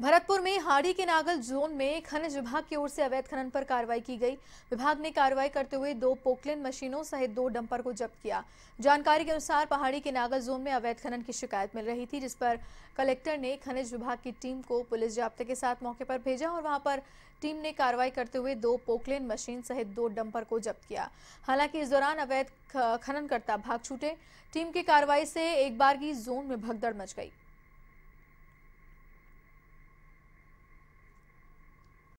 भरतपुर में हाड़ी के नागल जोन में खनिज विभाग की ओर से अवैध खनन पर कार्रवाई की गई विभाग ने कार्रवाई करते हुए दो पोकलिन मशीनों सहित दो डंपर को जब्त किया जानकारी के अनुसार पहाड़ी के नागल जोन में अवैध खनन की शिकायत मिल रही थी जिस पर कलेक्टर ने खनिज विभाग की टीम को पुलिस जाब्ते के साथ मौके पर भेजा और वहां पर टीम ने कार्रवाई करते हुए दो पोकलेन मशीन सहित दो डंपर को जब्त किया हालांकि इस दौरान अवैध खननकर्ता भाग छूटे टीम की कार्रवाई से एक बार की जोन में भगदड़ मच गई